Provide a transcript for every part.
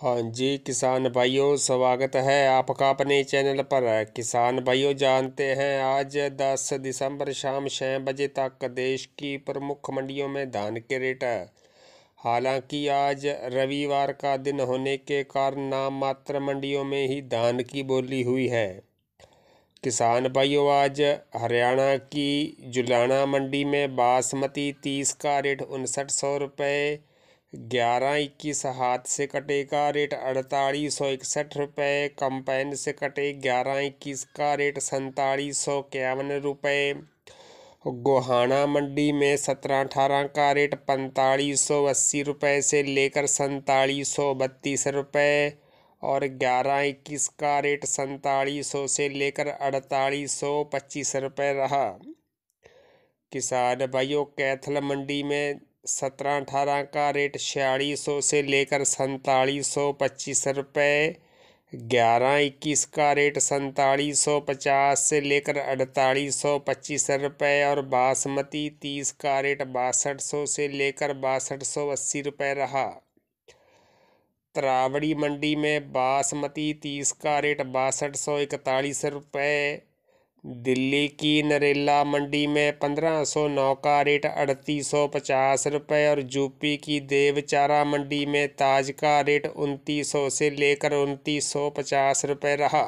हाँ जी किसान भाइयों स्वागत है आपका अपने चैनल पर किसान भाइयों जानते हैं आज 10 दिसंबर शाम छः बजे तक देश की प्रमुख मंडियों में धान के रेट हालांकि आज रविवार का दिन होने के कारण नाम मात्र मंडियों में ही धान की बोली हुई है किसान भाइयों आज हरियाणा की जुलाना मंडी में बासमती तीस का रेट उनसठ सौ रुपये ग्यारह इक्कीस हाथ से कटेगा रेट अड़तालीस सौ इकसठ रुपये कंपेन से कटे ग्यारह इक्कीस का रेट सैंतालीस सौ इक्यावन रुपये गोहाना मंडी में सत्रह अठारह का रेट पैंतालीस सौ अस्सी रुपये से लेकर सैंतालीस सौ बत्तीस रुपये और ग्यारह इक्कीस का रेट सैंतालीस सौ से लेकर अड़तालीस सौ पच्चीस रुपये रहा किसान भाइयों कैथल मंडी में सत्रह अठारह का रेट छियालीस सौ से लेकर सैतालीस सौ पच्चीस रुपये ग्यारह इक्कीस का रेट सैतालीस सौ पचास से लेकर अड़तालीस सौ पच्चीस रुपये और बासमती तीस का रेट बासठ सौ से लेकर बासठ सौ अस्सी रुपये रहा त्रावड़ी मंडी में बासमती तीस का रेट बासठ सौ इकतालीस रुपये दिल्ली की नरेला मंडी में पंद्रह सौ नौ का रेट अड़तीस सौ पचास रुपये और यूपी की देवचारा मंडी में ताज का रेट उनतीस सौ से लेकर उनतीस सौ पचास रुपये रहा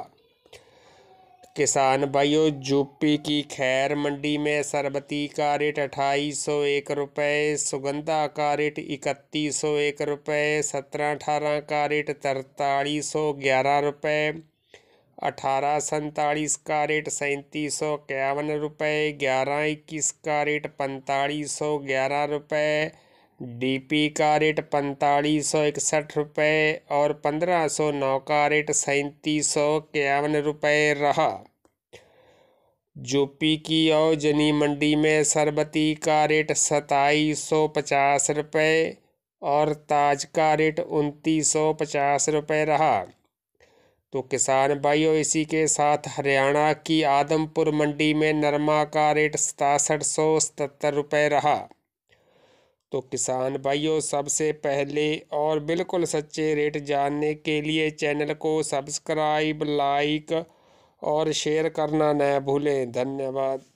किसान भाइयों यूपी की खैर मंडी में सरबती का रेट अट्ठाईस सौ एक रुपये सुगंधा का रेट इकतीस सौ एक रुपये सत्रह अठारह का रेट तरतालीस सौ ग्यारह रुपये अठारह सैंतालीस का रेट सैंतीस सौ इक्यावन रुपये ग्यारह इक्कीस का रेट पैंतालीस सौ ग्यारह रुपये डी पी का रेट पैंतालीस सौ इकसठ रुपये और पंद्रह सौ नौ का रेट सैंतीस सौ इक्यावन रुपये रहा पी की औजनी मंडी में सरबती का रेट सताईस सौ पचास रुपये और ताज का रेट उनतीस सौ पचास रुपये रहा तो किसान भाइयों इसी के साथ हरियाणा की आदमपुर मंडी में नरमा का रेट सतासठ सौ सतर रुपये रहा तो किसान भाइयों सबसे पहले और बिल्कुल सच्चे रेट जानने के लिए चैनल को सब्सक्राइब लाइक और शेयर करना न भूलें धन्यवाद